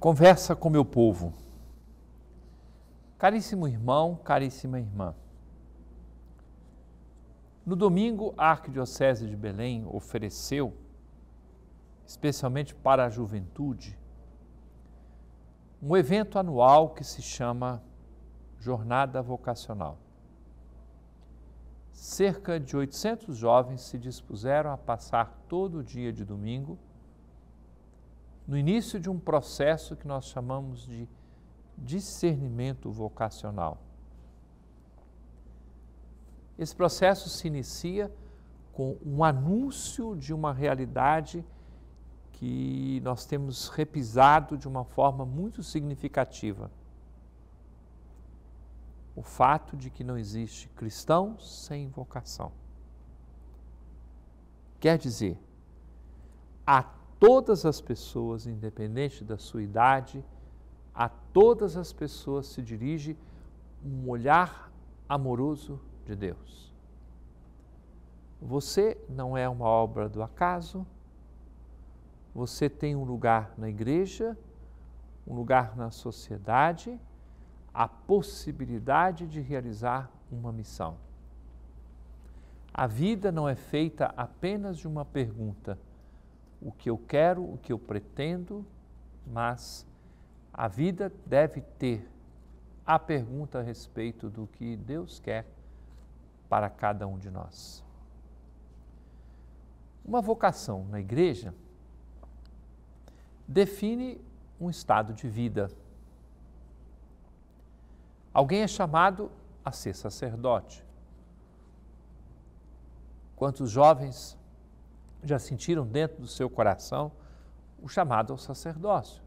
Conversa com meu povo. Caríssimo irmão, caríssima irmã. No domingo, a Arquidiocese de Belém ofereceu, especialmente para a juventude, um evento anual que se chama Jornada Vocacional. Cerca de 800 jovens se dispuseram a passar todo o dia de domingo no início de um processo que nós chamamos de discernimento vocacional. Esse processo se inicia com um anúncio de uma realidade que nós temos repisado de uma forma muito significativa. O fato de que não existe cristão sem vocação. Quer dizer, a todas as pessoas, independente da sua idade, a todas as pessoas se dirige um olhar amoroso de Deus. Você não é uma obra do acaso, você tem um lugar na igreja, um lugar na sociedade, a possibilidade de realizar uma missão. A vida não é feita apenas de uma pergunta o que eu quero, o que eu pretendo, mas a vida deve ter a pergunta a respeito do que Deus quer para cada um de nós. Uma vocação na igreja define um estado de vida. Alguém é chamado a ser sacerdote. Quantos jovens já sentiram dentro do seu coração o chamado ao sacerdócio.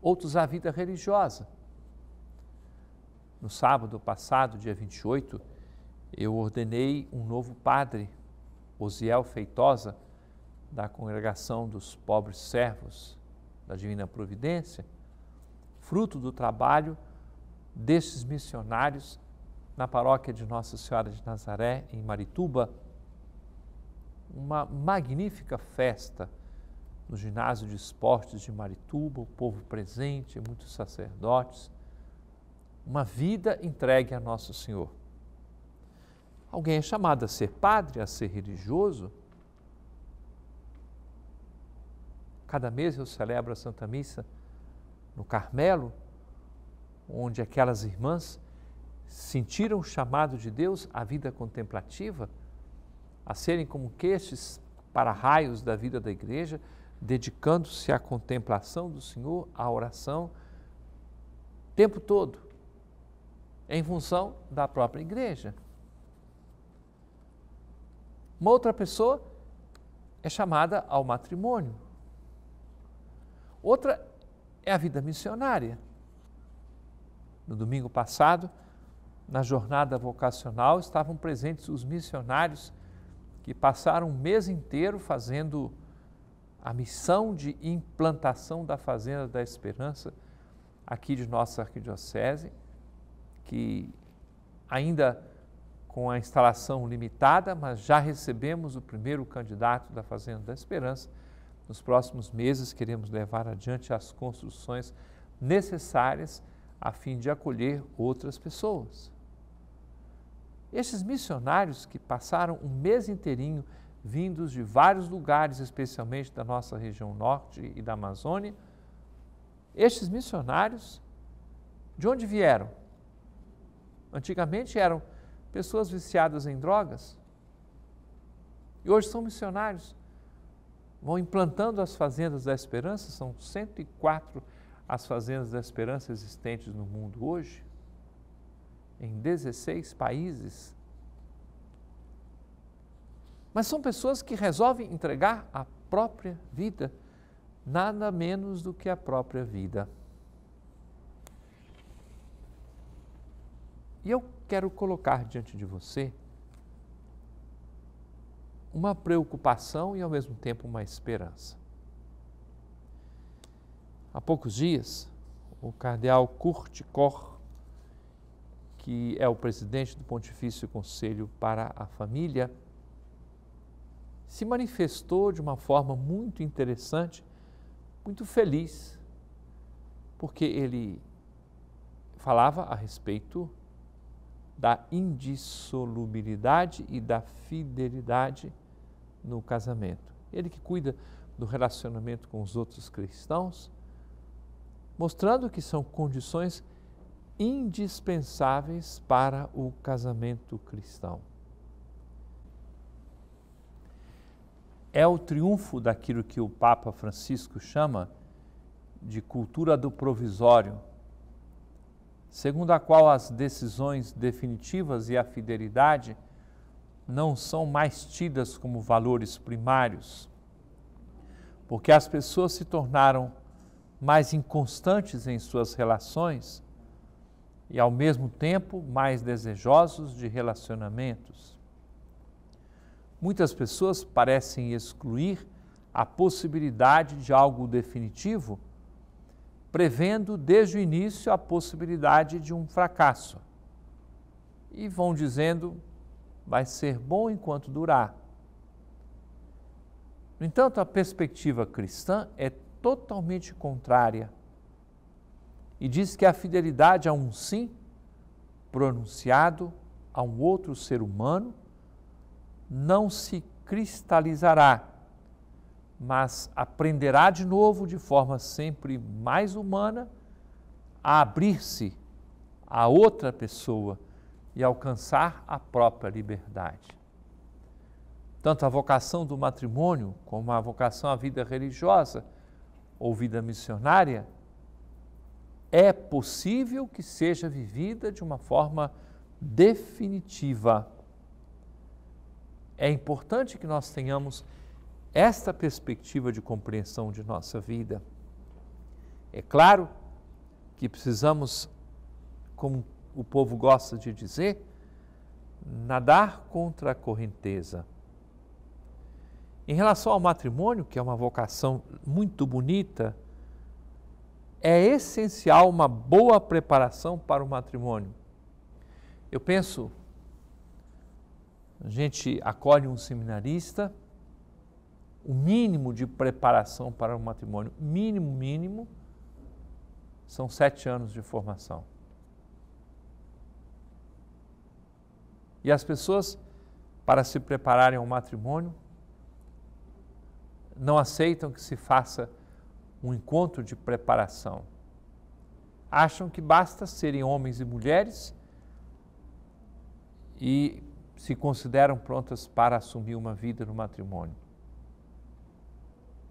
Outros à vida religiosa. No sábado passado, dia 28, eu ordenei um novo padre, Osiel Feitosa, da Congregação dos Pobres Servos da Divina Providência, fruto do trabalho destes missionários na paróquia de Nossa Senhora de Nazaré, em Marituba, uma magnífica festa no ginásio de esportes de Marituba, o povo presente, muitos sacerdotes, uma vida entregue a Nosso Senhor. Alguém é chamado a ser padre, a ser religioso. Cada mês eu celebro a Santa Missa no Carmelo, onde aquelas irmãs sentiram o chamado de Deus à vida contemplativa a serem como queixes para raios da vida da igreja, dedicando-se à contemplação do Senhor, à oração, tempo todo, em função da própria igreja. Uma outra pessoa é chamada ao matrimônio. Outra é a vida missionária. No domingo passado, na jornada vocacional, estavam presentes os missionários que passaram um mês inteiro fazendo a missão de implantação da Fazenda da Esperança aqui de nossa arquidiocese, que ainda com a instalação limitada, mas já recebemos o primeiro candidato da Fazenda da Esperança. Nos próximos meses queremos levar adiante as construções necessárias a fim de acolher outras pessoas. Estes missionários que passaram um mês inteirinho vindos de vários lugares, especialmente da nossa região norte e da Amazônia, estes missionários, de onde vieram? Antigamente eram pessoas viciadas em drogas e hoje são missionários. Vão implantando as fazendas da esperança, são 104 as fazendas da esperança existentes no mundo hoje, em 16 países mas são pessoas que resolvem entregar a própria vida, nada menos do que a própria vida. E eu quero colocar diante de você uma preocupação e ao mesmo tempo uma esperança. Há poucos dias, o cardeal Kurt Koch, que é o presidente do Pontifício Conselho para a Família, se manifestou de uma forma muito interessante, muito feliz, porque ele falava a respeito da indissolubilidade e da fidelidade no casamento. Ele que cuida do relacionamento com os outros cristãos, mostrando que são condições indispensáveis para o casamento cristão. é o triunfo daquilo que o Papa Francisco chama de cultura do provisório, segundo a qual as decisões definitivas e a fidelidade não são mais tidas como valores primários, porque as pessoas se tornaram mais inconstantes em suas relações e, ao mesmo tempo, mais desejosos de relacionamentos. Muitas pessoas parecem excluir a possibilidade de algo definitivo, prevendo desde o início a possibilidade de um fracasso. E vão dizendo: vai ser bom enquanto durar. No entanto, a perspectiva cristã é totalmente contrária e diz que a fidelidade a um sim pronunciado a um outro ser humano não se cristalizará, mas aprenderá de novo, de forma sempre mais humana, a abrir-se a outra pessoa e alcançar a própria liberdade. Tanto a vocação do matrimônio como a vocação à vida religiosa ou vida missionária é possível que seja vivida de uma forma definitiva é importante que nós tenhamos esta perspectiva de compreensão de nossa vida. É claro que precisamos, como o povo gosta de dizer, nadar contra a correnteza. Em relação ao matrimônio, que é uma vocação muito bonita, é essencial uma boa preparação para o matrimônio. Eu penso a gente acolhe um seminarista, o mínimo de preparação para o matrimônio, mínimo, mínimo, são sete anos de formação. E as pessoas, para se prepararem ao matrimônio, não aceitam que se faça um encontro de preparação. Acham que basta serem homens e mulheres e se consideram prontas para assumir uma vida no matrimônio.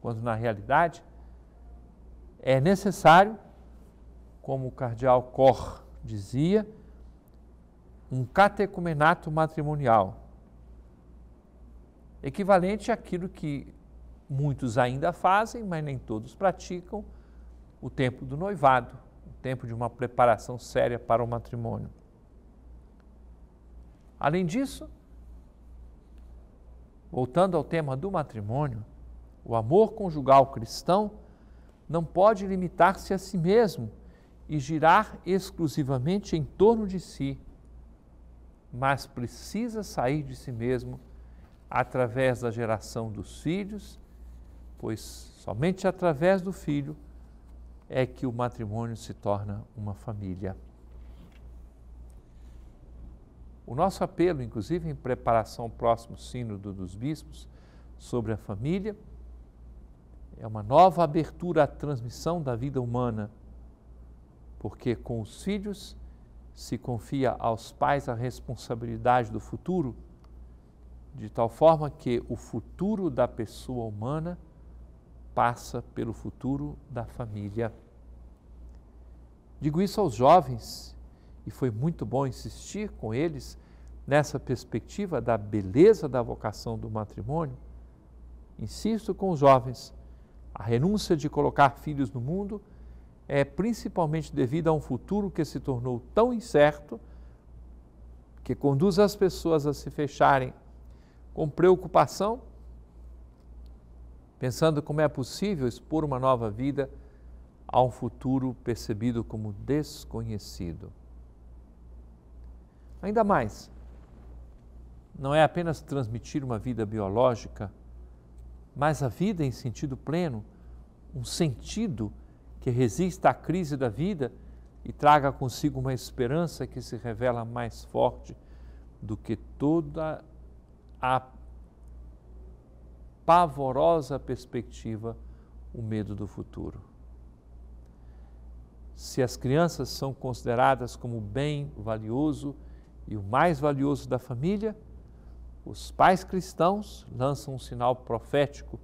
Quando na realidade é necessário, como o cardeal Cor dizia, um catecumenato matrimonial, equivalente àquilo que muitos ainda fazem, mas nem todos praticam, o tempo do noivado, o tempo de uma preparação séria para o matrimônio. Além disso, voltando ao tema do matrimônio, o amor conjugal cristão não pode limitar-se a si mesmo e girar exclusivamente em torno de si, mas precisa sair de si mesmo através da geração dos filhos, pois somente através do filho é que o matrimônio se torna uma família. O nosso apelo, inclusive em preparação ao próximo Sínodo dos Bispos sobre a família, é uma nova abertura à transmissão da vida humana, porque com os filhos se confia aos pais a responsabilidade do futuro, de tal forma que o futuro da pessoa humana passa pelo futuro da família. Digo isso aos jovens e foi muito bom insistir com eles nessa perspectiva da beleza da vocação do matrimônio. Insisto com os jovens, a renúncia de colocar filhos no mundo é principalmente devido a um futuro que se tornou tão incerto que conduz as pessoas a se fecharem com preocupação, pensando como é possível expor uma nova vida a um futuro percebido como desconhecido. Ainda mais, não é apenas transmitir uma vida biológica, mas a vida em sentido pleno, um sentido que resista à crise da vida e traga consigo uma esperança que se revela mais forte do que toda a pavorosa perspectiva, o medo do futuro. Se as crianças são consideradas como bem valioso, e o mais valioso da família, os pais cristãos lançam um sinal profético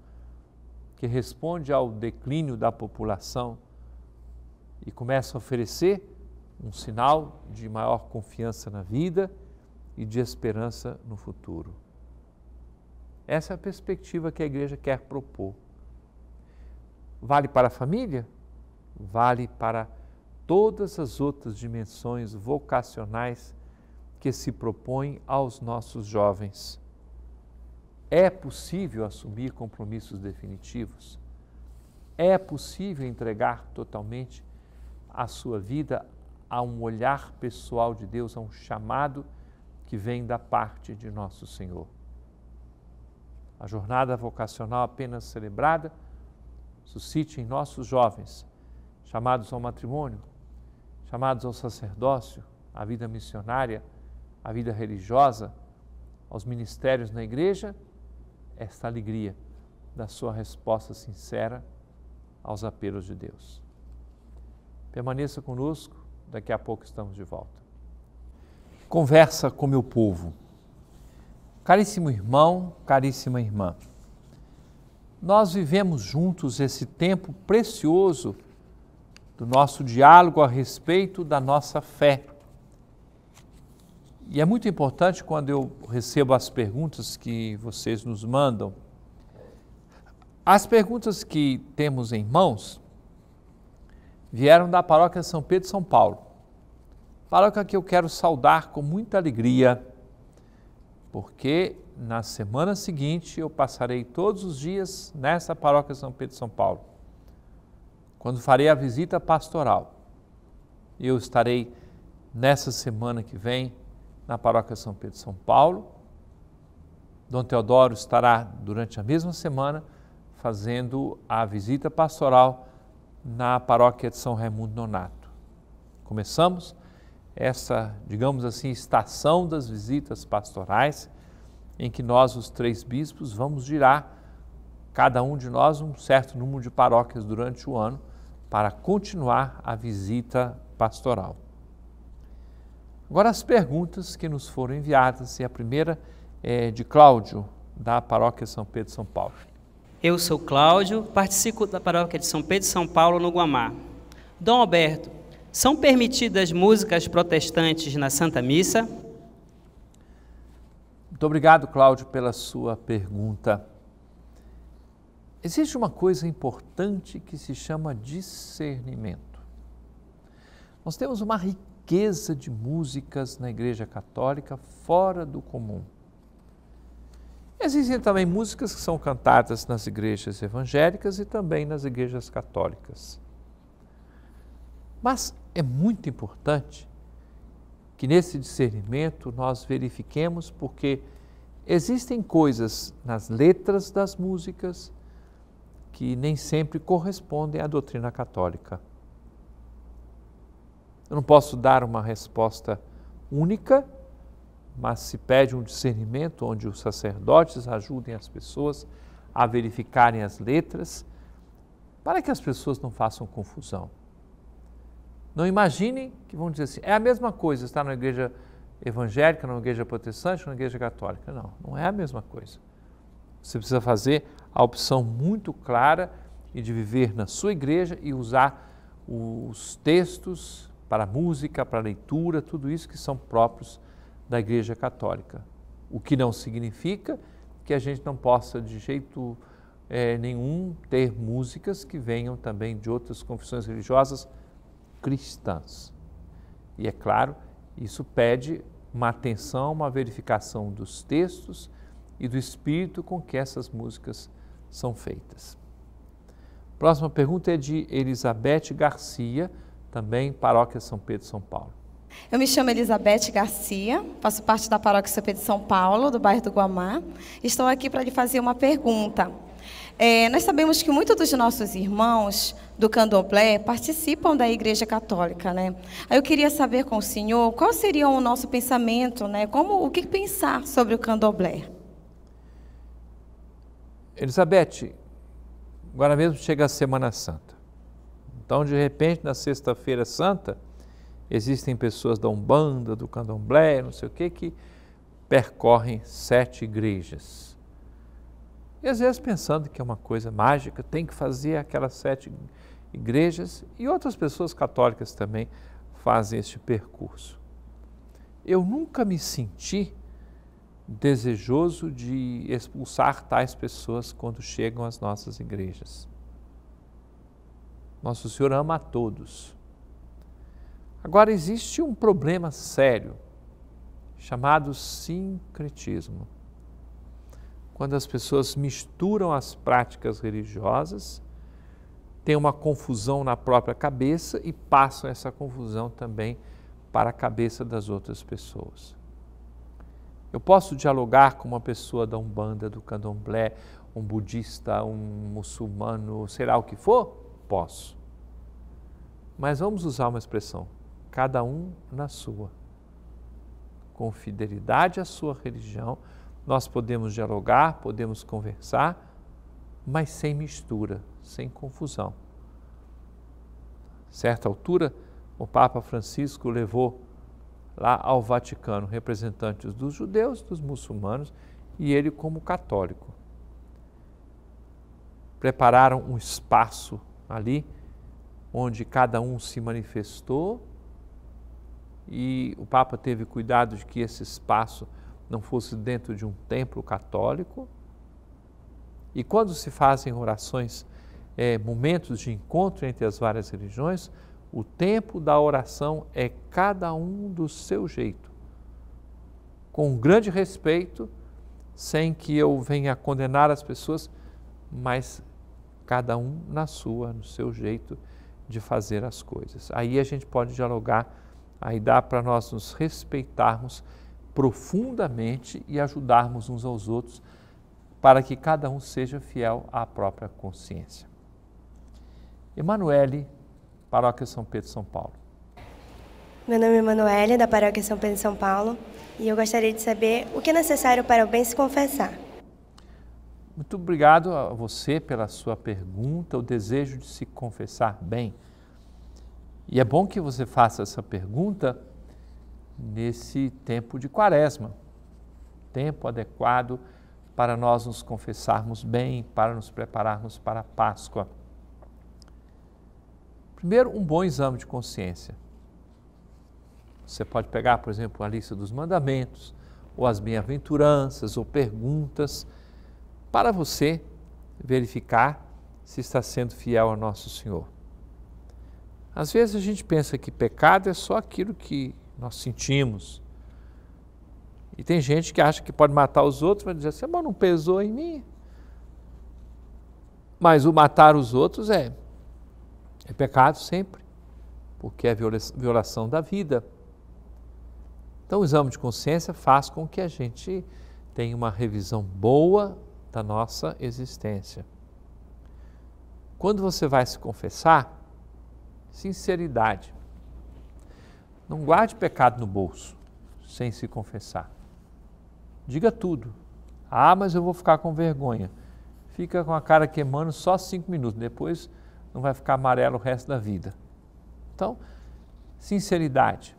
que responde ao declínio da população e começa a oferecer um sinal de maior confiança na vida e de esperança no futuro. Essa é a perspectiva que a igreja quer propor. Vale para a família? Vale para todas as outras dimensões vocacionais que se propõe aos nossos jovens. É possível assumir compromissos definitivos? É possível entregar totalmente a sua vida a um olhar pessoal de Deus, a um chamado que vem da parte de nosso Senhor? A jornada vocacional apenas celebrada suscite em nossos jovens, chamados ao matrimônio, chamados ao sacerdócio, à vida missionária, à vida religiosa, aos ministérios na igreja, esta alegria da sua resposta sincera aos apelos de Deus. Permaneça conosco, daqui a pouco estamos de volta. Conversa com meu povo. Caríssimo irmão, caríssima irmã, nós vivemos juntos esse tempo precioso do nosso diálogo a respeito da nossa fé e é muito importante quando eu recebo as perguntas que vocês nos mandam. As perguntas que temos em mãos vieram da paróquia São Pedro São Paulo. Paróquia que eu quero saudar com muita alegria, porque na semana seguinte eu passarei todos os dias nessa paróquia São Pedro São Paulo. Quando farei a visita pastoral, eu estarei nessa semana que vem na paróquia São Pedro de São Paulo. Dom Teodoro estará durante a mesma semana fazendo a visita pastoral na paróquia de São Raimundo Nonato. Começamos essa, digamos assim, estação das visitas pastorais, em que nós, os três bispos, vamos girar, cada um de nós, um certo número de paróquias durante o ano, para continuar a visita pastoral. Agora as perguntas que nos foram enviadas, e a primeira é de Cláudio, da paróquia São Pedro São Paulo. Eu sou Cláudio, participo da paróquia de São Pedro São Paulo, no Guamá. Dom Alberto, são permitidas músicas protestantes na Santa Missa? Muito obrigado, Cláudio, pela sua pergunta. Existe uma coisa importante que se chama discernimento. Nós temos uma riqueza riqueza de músicas na Igreja Católica fora do comum. Existem também músicas que são cantadas nas igrejas evangélicas e também nas igrejas católicas. Mas é muito importante que nesse discernimento nós verifiquemos porque existem coisas nas letras das músicas que nem sempre correspondem à doutrina católica. Eu não posso dar uma resposta única, mas se pede um discernimento onde os sacerdotes ajudem as pessoas a verificarem as letras, para que as pessoas não façam confusão. Não imaginem que vão dizer assim, é a mesma coisa estar na igreja evangélica, na igreja protestante, na igreja católica. Não, não é a mesma coisa. Você precisa fazer a opção muito clara e de viver na sua igreja e usar os textos para a música, para a leitura, tudo isso que são próprios da Igreja Católica. O que não significa que a gente não possa de jeito é, nenhum ter músicas que venham também de outras confissões religiosas cristãs. E é claro, isso pede uma atenção, uma verificação dos textos e do espírito com que essas músicas são feitas. Próxima pergunta é de Elizabeth Garcia também Paróquia São Pedro São Paulo. Eu me chamo Elizabeth Garcia, faço parte da Paróquia São Pedro São Paulo, do bairro do Guamá. Estou aqui para lhe fazer uma pergunta. É, nós sabemos que muitos dos nossos irmãos do candomblé participam da Igreja Católica, né? Eu queria saber com o senhor qual seria o nosso pensamento, né? Como o que pensar sobre o candomblé? Elizabeth, agora mesmo chega a Semana Santa. Então, de repente, na Sexta-feira Santa, existem pessoas da Umbanda, do Candomblé, não sei o que, que percorrem sete igrejas. E às vezes pensando que é uma coisa mágica, tem que fazer aquelas sete igrejas, e outras pessoas católicas também fazem este percurso. Eu nunca me senti desejoso de expulsar tais pessoas quando chegam às nossas igrejas. Nosso Senhor ama a todos. Agora, existe um problema sério chamado sincretismo. Quando as pessoas misturam as práticas religiosas, tem uma confusão na própria cabeça e passam essa confusão também para a cabeça das outras pessoas. Eu posso dialogar com uma pessoa da Umbanda, do Candomblé, um budista, um muçulmano, será o que for, posso. Mas vamos usar uma expressão, cada um na sua. Com fidelidade à sua religião, nós podemos dialogar, podemos conversar, mas sem mistura, sem confusão. certa altura, o Papa Francisco levou lá ao Vaticano representantes dos judeus, dos muçulmanos e ele como católico. Prepararam um espaço ali onde cada um se manifestou e o Papa teve cuidado de que esse espaço não fosse dentro de um templo católico. E quando se fazem orações, é, momentos de encontro entre as várias religiões, o tempo da oração é cada um do seu jeito, com um grande respeito, sem que eu venha condenar as pessoas, mas cada um na sua, no seu jeito de fazer as coisas. Aí a gente pode dialogar, aí dá para nós nos respeitarmos profundamente e ajudarmos uns aos outros para que cada um seja fiel à própria consciência. Emanuele, Paróquia São Pedro São Paulo. Meu nome é Emanuele, da Paróquia São Pedro São Paulo, e eu gostaria de saber o que é necessário para o bem se confessar. Muito obrigado a você pela sua pergunta, o desejo de se confessar bem. E é bom que você faça essa pergunta nesse tempo de quaresma tempo adequado para nós nos confessarmos bem, para nos prepararmos para a Páscoa. Primeiro, um bom exame de consciência. Você pode pegar, por exemplo, a lista dos mandamentos, ou as bem-aventuranças, ou perguntas para você verificar se está sendo fiel ao nosso Senhor. Às vezes a gente pensa que pecado é só aquilo que nós sentimos. E tem gente que acha que pode matar os outros, mas diz assim, mas não pesou em mim. Mas o matar os outros é, é pecado sempre, porque é violação da vida. Então o exame de consciência faz com que a gente tenha uma revisão boa da nossa existência. Quando você vai se confessar, sinceridade. Não guarde pecado no bolso sem se confessar. Diga tudo. Ah, mas eu vou ficar com vergonha. Fica com a cara queimando só cinco minutos, depois não vai ficar amarelo o resto da vida. Então, sinceridade.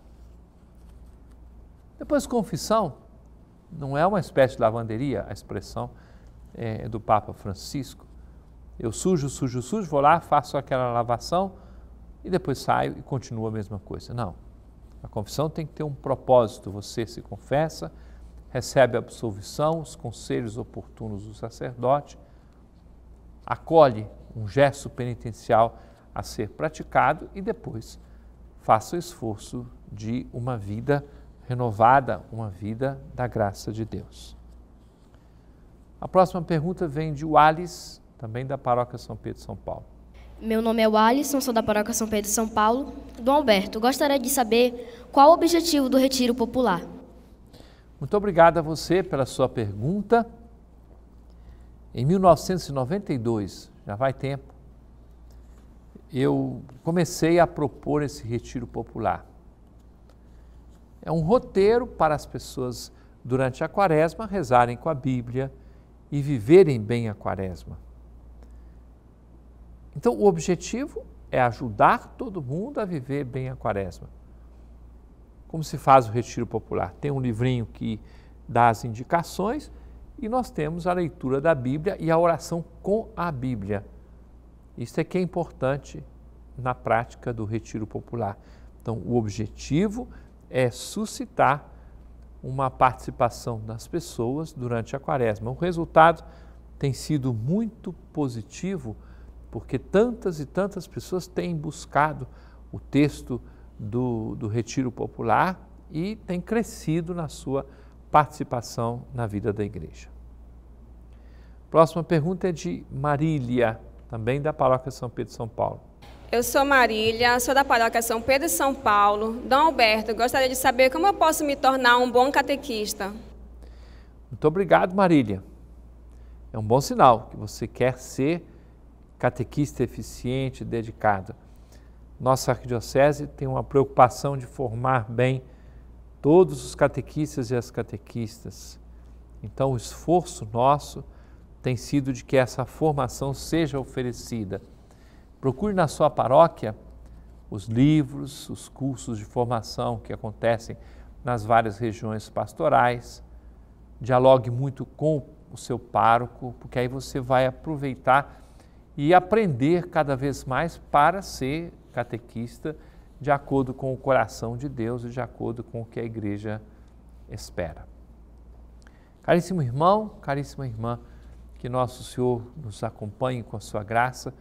Depois, confissão não é uma espécie de lavanderia, a expressão é, do Papa Francisco. Eu sujo, sujo, sujo, vou lá, faço aquela lavação e depois saio e continuo a mesma coisa. Não. A confissão tem que ter um propósito. Você se confessa, recebe a absolvição, os conselhos oportunos do sacerdote, acolhe um gesto penitencial a ser praticado e depois faça o esforço de uma vida renovada, uma vida da graça de Deus. A próxima pergunta vem de Wallis, também da Paróquia São Pedro São Paulo. Meu nome é Walisson, sou da Paróquia São Pedro São Paulo. Dom Alberto, gostaria de saber qual o objetivo do Retiro Popular. Muito obrigado a você pela sua pergunta. Em 1992, já vai tempo, eu comecei a propor esse retiro popular. É um roteiro para as pessoas, durante a quaresma, rezarem com a Bíblia, e viverem bem a quaresma. Então, o objetivo é ajudar todo mundo a viver bem a quaresma. Como se faz o retiro popular? Tem um livrinho que dá as indicações e nós temos a leitura da Bíblia e a oração com a Bíblia. Isso é que é importante na prática do retiro popular. Então, o objetivo é suscitar uma participação das pessoas durante a quaresma. O resultado tem sido muito positivo, porque tantas e tantas pessoas têm buscado o texto do, do Retiro Popular e têm crescido na sua participação na vida da igreja. Próxima pergunta é de Marília, também da Paróquia São Pedro de São Paulo. Eu sou Marília, sou da paróquia São Pedro e São Paulo. Dom Alberto, gostaria de saber como eu posso me tornar um bom catequista. Muito obrigado, Marília. É um bom sinal que você quer ser catequista eficiente, dedicado. Nossa arquidiocese tem uma preocupação de formar bem todos os catequistas e as catequistas. Então, o esforço nosso tem sido de que essa formação seja oferecida Procure na sua paróquia os livros, os cursos de formação que acontecem nas várias regiões pastorais. Dialogue muito com o seu pároco, porque aí você vai aproveitar e aprender cada vez mais para ser catequista de acordo com o coração de Deus e de acordo com o que a igreja espera. Caríssimo irmão, caríssima irmã, que nosso Senhor nos acompanhe com a sua graça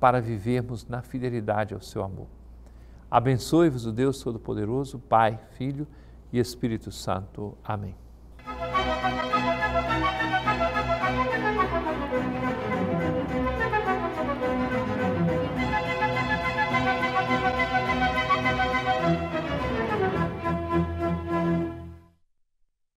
para vivermos na fidelidade ao seu amor. Abençoe-vos o Deus Todo-Poderoso, Pai, Filho e Espírito Santo. Amém.